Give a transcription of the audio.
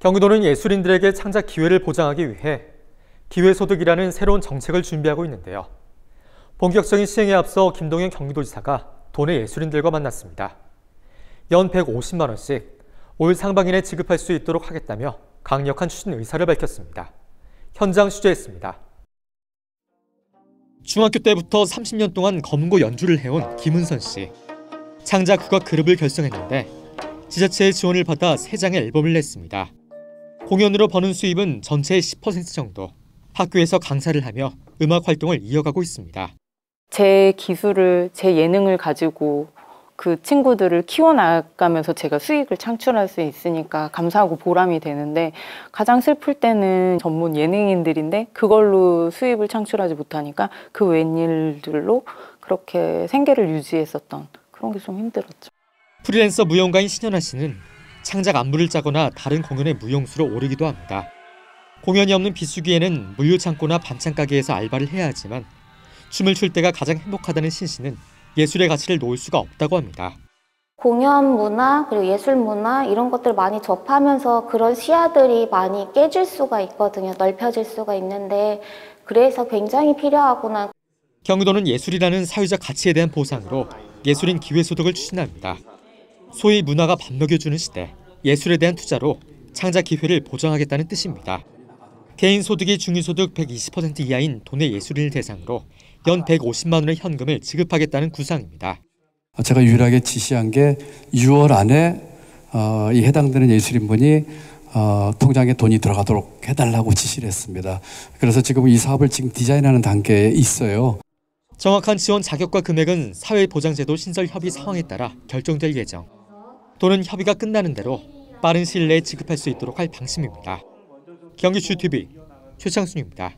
경기도는 예술인들에게 창작 기회를 보장하기 위해 기회소득이라는 새로운 정책을 준비하고 있는데요. 본격적인 시행에 앞서 김동현 경기도지사가 도내 예술인들과 만났습니다. 연 150만 원씩 올 상반기에 지급할 수 있도록 하겠다며 강력한 추진 의사를 밝혔습니다. 현장 취재했습니다. 중학교 때부터 30년 동안 검은고 연주를 해온 김은선 씨. 창작 국악 그룹을 결성했는데 지자체의 지원을 받아 3장의 앨범을 냈습니다. 공연으로 버는 수입은 전체의 10% 정도. 학교에서 강사를 하며 음악 활동을 이어가고 있습니다. 제 기술을, 제 예능을 가지고 그 친구들을 키워나가면서 제가 수익을 창출할 수 있으니까 감사하고 보람이 되는데 가장 슬플 때는 전문 예능인들인데 그걸로 수입을 창출하지 못하니까 그 웬일들로 그렇게 생계를 유지했었던 그런 게 좀 힘들었죠. 프리랜서 무용가인 신현아 씨는 창작 안무를 짜거나 다른 공연의 무용수로 오르기도 합니다. 공연이 없는 비수기에는 물류창고나 반찬가게에서 알바를 해야 하지만 춤을 출 때가 가장 행복하다는 신 씨는 예술의 가치를 놓을 수가 없다고 합니다. 공연 문화 그리고 예술 문화 이런 것들 많이 접하면서 그런 시야들이 많이 깨질 수가 있거든요. 넓혀질 수가 있는데 그래서 굉장히 필요하구나. 경기도는 예술이라는 사회적 가치에 대한 보상으로 예술인 기회소득을 추진합니다. 소위 문화가 밥 먹여주는 시대, 예술에 대한 투자로 창작 기회를 보장하겠다는 뜻입니다. 개인 소득이 중위소득 120% 이하인 도내 예술인 대상으로 연 150만 원의 현금을 지급하겠다는 구상입니다. 제가 유일하게 지시한 게 6월 안에 어, 이 해당되는 예술인분이 어, 통장에 돈이 들어가도록 해달라고 지시를 했습니다. 그래서 지금 이 사업을 지금 디자인하는 단계에 있어요. 정확한 지원 자격과 금액은 사회보장제도 신설 협의 상황에 따라 결정될 예정. 돈은 협의가 끝나는 대로 빠른 시일 내에 지급할 수 있도록 할 방침입니다. 경기추TV 최창순입니다.